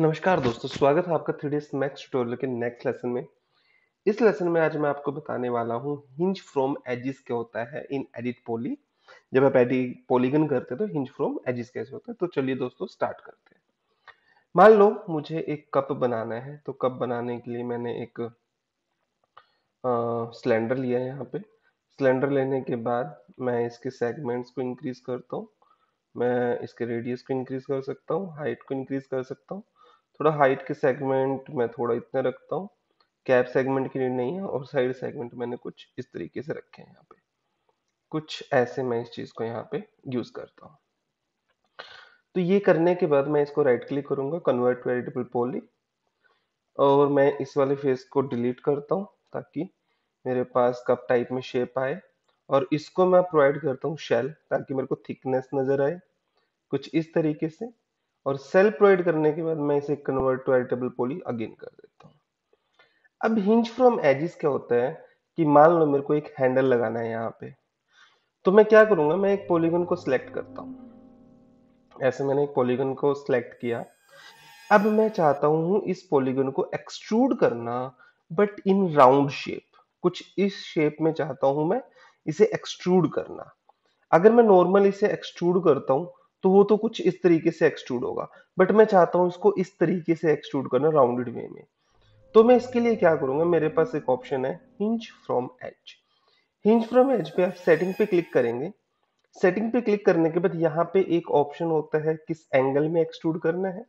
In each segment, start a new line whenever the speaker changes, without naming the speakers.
नमस्कार दोस्तों स्वागत है आपका थ्री डी मैथ्स ट्यूटोरियल के नेक्स्ट लेसन में इस लेसन में आज मैं आपको बताने वाला हूँ हिंज फ्रॉम एजिस क्या होता है इन एडिट पोली जब आप एडिट पोलीगन करते हैं तो हिंज फ्रॉम एजिस कैसे होता है तो चलिए दोस्तों स्टार्ट करते हैं मान लो मुझे एक कप बनाना है तो कप बनाने के लिए मैंने एक सिलेंडर लिया है यहाँ पे सिलेंडर लेने के बाद मैं इसके सेगमेंट्स को इंक्रीज करता हूँ मैं इसके रेडियस को इंक्रीज कर सकता हूँ हाइट को इंक्रीज कर सकता हूँ थोड़ा हाइट के सेगमेंट मैं थोड़ा इतना रखता हूँ कैप सेगमेंट के लिए नहीं है और साइड सेगमेंट मैंने कुछ इस तरीके से रखे हैं यहाँ पे कुछ ऐसे मैं इस चीज़ को यहाँ पे यूज़ करता हूँ तो ये करने के बाद मैं इसको राइट क्लिक करूंगा कन्वर्ट वेरिटेबल पोली और मैं इस वाले फेस को डिलीट करता हूँ ताकि मेरे पास कप टाइप में शेप आए और इसको मैं प्रोवाइड करता हूँ शेल ताकि मेरे को थिकनेस नज़र आए कुछ इस तरीके से और सेल प्रोवाइड करने के बाद मैं इसे convert to editable poly again कर देता हूँ अब हिंज फ्रॉम एजिस क्या होता है कि मान लो मेरे को एक हैंडल लगाना है यहाँ पे तो मैं क्या करूंगा मैं एक पोलीगन को सिलेक्ट करता हूँ ऐसे मैंने एक पोलीगन को सिलेक्ट किया अब मैं चाहता हूँ इस पोलीगन को एक्सट्रूड करना बट इन राउंड शेप कुछ इस शेप में चाहता हूँ मैं इसे एक्सट्रूड करना अगर मैं नॉर्मल इसे एक्सट्रूड करता हूँ तो वो तो कुछ इस तरीके से एक्सट्रूड होगा बट मैं चाहता हूँ इसको इस तरीके से एक्सट्रूड करना राउंडेड वे में तो मैं इसके लिए क्या करूंगा मेरे पास एक ऑप्शन है hinge from edge hinge from edge पे आप सेटिंग पे क्लिक करेंगे सेटिंग पे क्लिक करने के बाद यहाँ पे एक ऑप्शन होता है किस एंगल में एक्सट्रूड करना है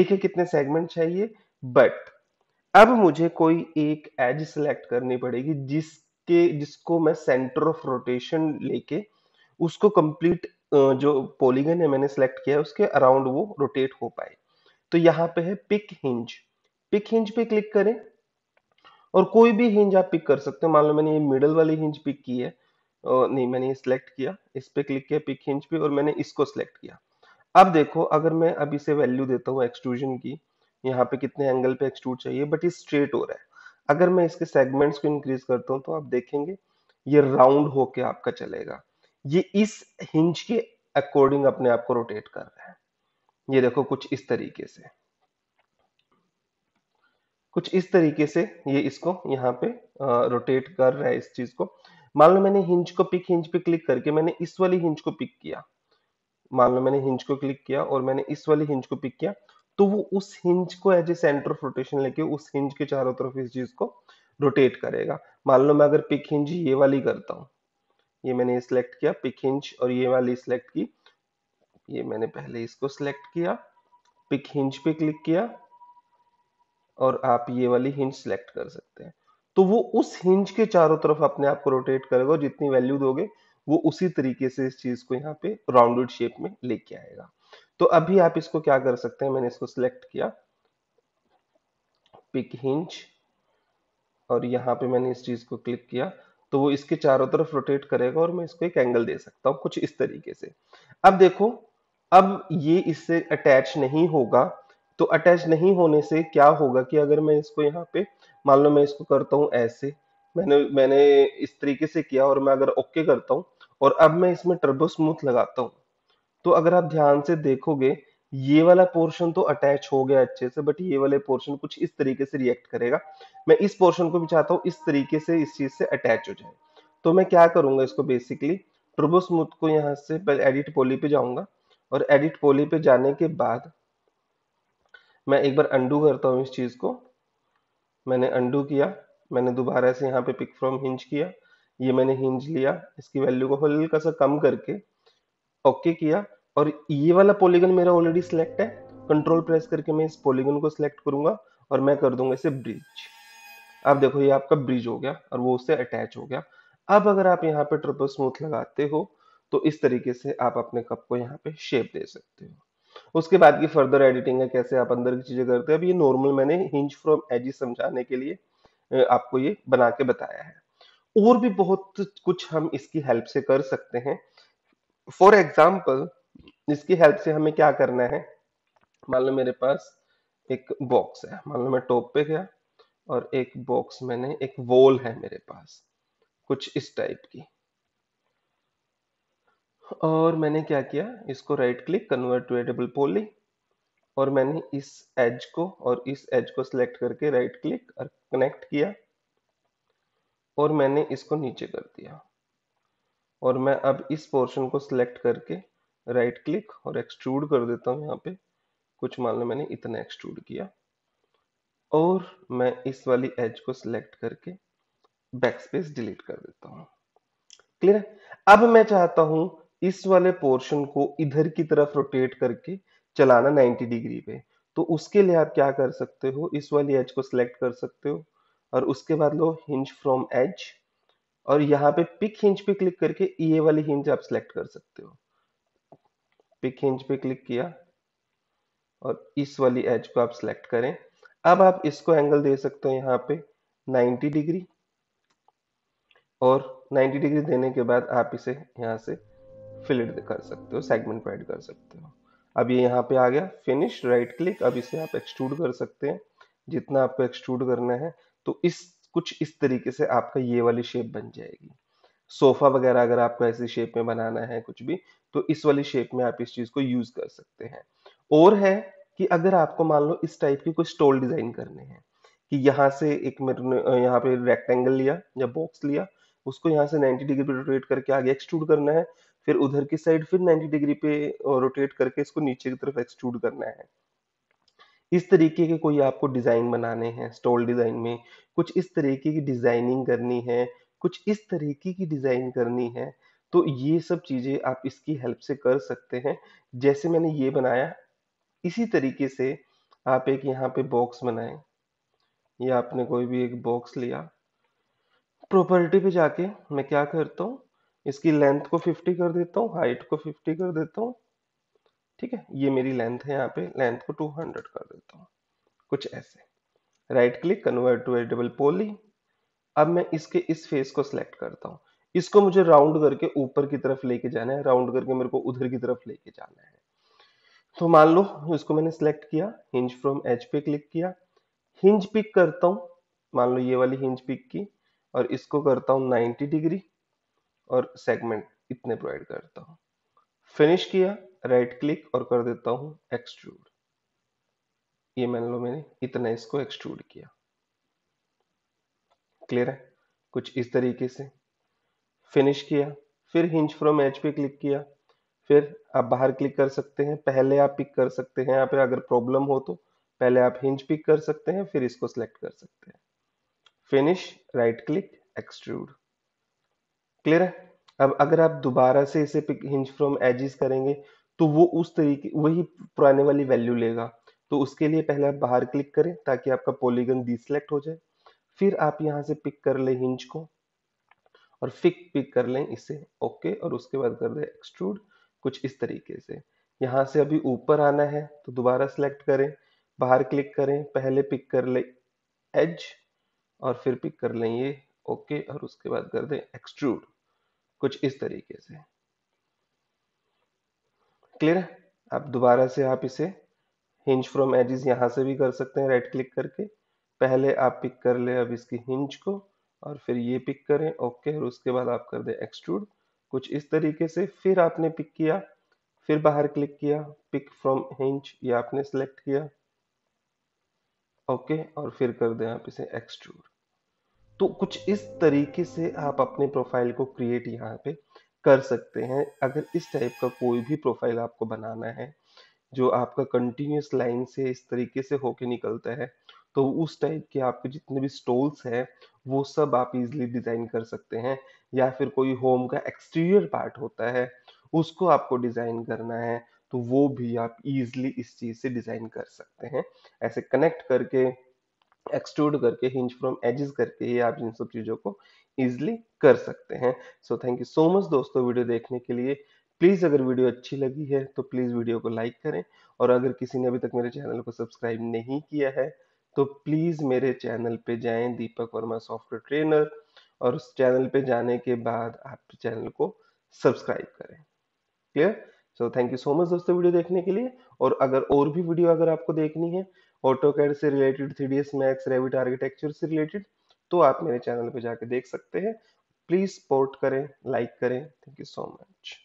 एक है कितने सेगमेंट चाहिए बट अब मुझे कोई एक एज सिलेक्ट करनी पड़ेगी जिसके जिसको मैं सेंटर ऑफ रोटेशन लेके उसको कंप्लीट जो पॉलीगन है मैंने सेलेक्ट किया है उसके अराउंड वो रोटेट हो पाए तो यहाँ पे है पिक हिंज पिक हिंज पे क्लिक करें और कोई भी हिंज आप पिक कर सकते हो मान लो मैंने ये मिडल वाली हिंज पिक की है और नहीं मैंने ये सिलेक्ट किया इस पे क्लिक किया पिक हिंज पे और मैंने इसको सिलेक्ट किया अब देखो अगर मैं अब इसे वैल्यू देता हूँ एक्सट्रूजन की यहाँ पे कितने एंगल पे एक्सट्रूड चाहिए बट ये स्ट्रेट हो रहा है अगर मैं इसके सेगमेंट्स को इंक्रीज करता हूँ तो आप देखेंगे ये राउंड होके आपका चलेगा ये इस हिंज के अकॉर्डिंग अपने आप को रोटेट कर रहा है ये देखो कुछ इस तरीके से कुछ इस तरीके से ये इसको यहाँ पे रोटेट कर रहा है इस चीज को मान लो मैंने हिंज को पिक हिंज पे क्लिक करके मैंने इस वाली हिंज को पिक किया मान लो मैंने हिंज को क्लिक किया और मैंने इस वाली हिंज को पिक किया तो वो उस हिंज को as a centre of rotation लेके उस हिंज के चारों तरफ इस चीज को रोटेट करेगा मान लो मैं अगर पिक हिंज ये वाली करता हूँ ये मैंने सिलेक्ट किया पिक हिंज और ये वाली सिलेक्ट की ये मैंने पहले इसको सिलेक्ट किया पिक हिंज पे क्लिक किया और आप ये वाली हिंच सिलेक्ट कर सकते हैं तो वो उस हिंच के चारों तरफ अपने आप को रोटेट करेगा और जितनी वैल्यू दोगे वो उसी तरीके से इस चीज को यहाँ पे राउंडेड शेप में लेके आएगा तो अभी आप इसको क्या कर सकते हैं मैंने इसको सिलेक्ट किया पिक हिंच और यहाँ पे मैंने इस चीज को क्लिक किया तो वो इसके चारों तरफ रोटेट करेगा और मैं इसको एक एंगल दे सकता हूँ कुछ इस तरीके से अब देखो अब ये इससे अटैच नहीं होगा तो अटैच नहीं होने से क्या होगा कि अगर मैं इसको यहाँ पे मान लो मैं इसको करता हूँ ऐसे मैंने मैंने इस तरीके से किया और मैं अगर ओके करता हूँ और अब मैं इसमें टर्बो स्मूथ लगाता हूँ तो अगर आप ध्यान से देखोगे ये वाला पोर्शन तो अटैच हो गया अच्छे से बट ये वाले पोर्शन कुछ इस तरीके से रिएक्ट करेगा मैं इस पोर्शन को भी चाहता हूँ इस तरीके से इस चीज से अटैच हो जाए तो मैं क्या करूंगा इसको बेसिकली ट्रुबो स्मूथ को यहाँ से एडिट पोली पे जाऊंगा और एडिट पोली पे जाने के बाद मैं एक बार अंडू करता हूँ इस चीज को मैंने अंडू किया मैंने दोबारा से यहाँ पे पिक फ्रॉम हिंज किया ये मैंने हिंज लिया इसकी वैल्यू को हल्का सा कम करके ओके किया और ये वाला पॉलीगन मेरा ऑलरेडी सिलेक्ट है कंट्रोल प्रेस करके मैं इस पॉलीगन को सिलेक्ट करूंगा और मैं कर दूंगा इसे ब्रिज आप देखो ये आपका ब्रिज हो गया और वो उससे अटैच हो गया अब अगर आप यहाँ पे ट्रिपल स्मूथ लगाते हो तो इस तरीके से आप अपने कप को यहाँ पे शेप दे सकते हो उसके बाद की फर्दर एडिटिंग है कैसे आप अंदर की चीजें करते हैं अब ये नॉर्मल मैंने हिंज फ्रॉम एजी समझाने के लिए आपको ये बना के बताया है और भी बहुत कुछ हम इसकी हेल्प से कर सकते हैं फॉर एग्जाम्पल इसकी हेल्प से हमें क्या करना है मान लो मेरे पास एक बॉक्स है मान लो मैं टॉप पे गया और एक बॉक्स मैंने एक वॉल है मेरे पास कुछ इस टाइप की और मैंने क्या किया इसको right click convert to editable poly और मैंने इस एज को और इस एज को सिलेक्ट करके राइट क्लिक और कनेक्ट किया और मैंने इसको नीचे कर दिया और मैं अब इस पोर्शन को सिलेक्ट करके राइट right क्लिक और एक्सट्रूड कर देता हूँ यहाँ पे कुछ मान लो मैंने इतना एक्सट्रूड किया और मैं इस वाली एज को सिलेक्ट करके बैक स्पेस डिलीट कर देता हूँ क्लियर है अब मैं चाहता हूँ इस वाले पोर्शन को इधर की तरफ रोटेट करके चलाना 90 डिग्री पे तो उसके लिए आप क्या कर सकते हो इस वाली एज को सिलेक्ट कर सकते हो और उसके बाद लो हिंज फ्रॉम एज और यहाँ पे पिक हिंज पे क्लिक करके ये वाली हिंज आप सिलेक्ट कर सकते हो पिक हिंज पे क्लिक किया और इस वाली एज को आप सिलेक्ट करें अब आप इसको एंगल दे सकते हो यहाँ पे 90 डिग्री और 90 डिग्री देने के बाद आप इसे यहाँ से फिलिट कर सकते हो सेगमेंट पैड कर सकते हो अब ये यहाँ पे आ गया फिनिश राइट क्लिक अब इसे आप एक्सट्रूड कर सकते हैं जितना आपको एक्सट्रूड करना है तो इस कुछ इस तरीके से आपका ये वाली शेप बन जाएगी सोफा वगैरह अगर आपको ऐसी शेप में बनाना है कुछ भी तो इस वाली शेप में आप इस चीज को यूज कर सकते हैं और है कि अगर आपको मान लो इस टाइप के कोई स्टोल डिजाइन करने हैं कि यहाँ से एक मेरे यहाँ पे रेक्टेंगल लिया या बॉक्स लिया उसको यहाँ से 90 डिग्री पे रोटेट करके आगे एक्सट्रूड करना है फिर उधर की साइड फिर 90 डिग्री पे रोटेट करके इसको नीचे की तरफ एक्सट्रूड करना है इस तरीके के कोई आपको डिजाइन बनाने हैं स्टॉल डिजाइन में कुछ इस तरीके की डिजाइनिंग करनी है कुछ इस तरीके की डिजाइन करनी है तो ये सब चीज़ें आप इसकी हेल्प से कर सकते हैं जैसे मैंने ये बनाया इसी तरीके से आप एक यहाँ पे बॉक्स बनाए या आपने कोई भी एक बॉक्स लिया प्रॉपर्टी पे जाके मैं क्या करता हूँ इसकी लेंथ को 50 कर देता हूँ हाइट को 50 कर देता हूँ ठीक है ये मेरी लेंथ है यहाँ पे लेंथ को 200 कर देता हूँ कुछ ऐसे right click convert to editable poly अब मैं इसके इस फेस को सिलेक्ट करता हूँ इसको मुझे राउंड करके ऊपर की तरफ लेके जाना है राउंड करके मेरे को उधर की तरफ लेके जाना है तो मान लो इसको मैंने सिलेक्ट किया हिंज फ्रॉम एच पे क्लिक किया हिंज पिक करता हूं मान लो ये वाली हिंज पिक की और इसको करता हूं 90 डिग्री और सेगमेंट इतने प्रोवाइड करता हूं फिनिश किया राइट क्लिक और कर देता हूँ एक्सट्रूड ये मान लो मैंने इतना इसको एक्सट्रूड किया क्लियर है कुछ इस तरीके से फिनिश किया फिर हिंज फ्रॉम एज पे क्लिक किया फिर आप बाहर क्लिक कर सकते हैं पहले आप पिक कर सकते हैं यहाँ पे अगर प्रॉब्लम हो तो पहले आप हिंज पिक कर सकते हैं फिर इसको सिलेक्ट कर सकते हैं finish right click extrude clear है अब अगर आप दोबारा से इसे पिक हिंज फ्रॉम एजिस करेंगे तो वो उस तरीके वही पुराने वाली वैल्यू लेगा तो उसके लिए पहले आप बाहर क्लिक करें ताकि आपका पॉलीगन डिसलेक्ट हो जाए फिर आप यहां से पिक कर ले हिंज को और फिक पिक कर लें इसे ओके और उसके बाद कर दें एक्सट्रूड कुछ इस तरीके से यहाँ से अभी ऊपर आना है तो दोबारा सेलेक्ट करें बाहर क्लिक करें पहले पिक कर लें एज और फिर पिक कर लें ये ओके और उसके बाद कर दें एक्सट्रूड कुछ इस तरीके से क्लियर है दोबारा से आप इसे हिंज फ्रॉम एजिस यहाँ से भी कर सकते हैं राइट क्लिक करके पहले आप पिक कर ले अब इसकी हिंज को और फिर ये पिक करें ओके और उसके बाद आप कर दें एक्सट्रूड कुछ इस तरीके से फिर आपने पिक किया फिर बाहर क्लिक किया पिक फ्रॉम हिंच ये आपने सेलेक्ट किया ओके और फिर कर दें आप इसे एक्सट्रूड तो कुछ इस तरीके से आप अपने प्रोफाइल को क्रिएट यहाँ पे कर सकते हैं अगर इस टाइप का कोई भी प्रोफाइल आपको बनाना है जो आपका कंटिन्यूस लाइन से इस तरीके से होके निकलता है तो उस टाइप के आपके जितने भी स्टोल्स हैं वो सब आप इजिली डिज़ाइन कर सकते हैं या फिर कोई होम का एक्सटीरियर पार्ट होता है उसको आपको डिज़ाइन करना है तो वो भी आप इजिली इस चीज़ से डिज़ाइन कर सकते हैं ऐसे कनेक्ट करके एक्सट्रूड करके हिंज फ्रॉम एजेस करके ही आप इन सब चीज़ों को ईजिली कर सकते हैं so thank you so much दोस्तों वीडियो देखने के लिए प्लीज़ अगर वीडियो अच्छी लगी है तो प्लीज़ वीडियो को लाइक करें और अगर किसी ने अभी तक मेरे चैनल को सब्सक्राइब नहीं किया है तो प्लीज़ मेरे चैनल पे जाएं दीपक वर्मा सॉफ्टवेयर ट्रेनर और उस चैनल पे जाने के बाद आप चैनल को सब्सक्राइब करें clear so thank you so much दोस्तों वीडियो देखने के लिए और अगर और भी वीडियो अगर आपको देखनी है ऑटो कैड से related three D S Max Revit architecture से रिलेटेड तो आप मेरे चैनल पे जाके देख सकते हैं प्लीज़ सपोर्ट करें लाइक करें थैंक यू सो मच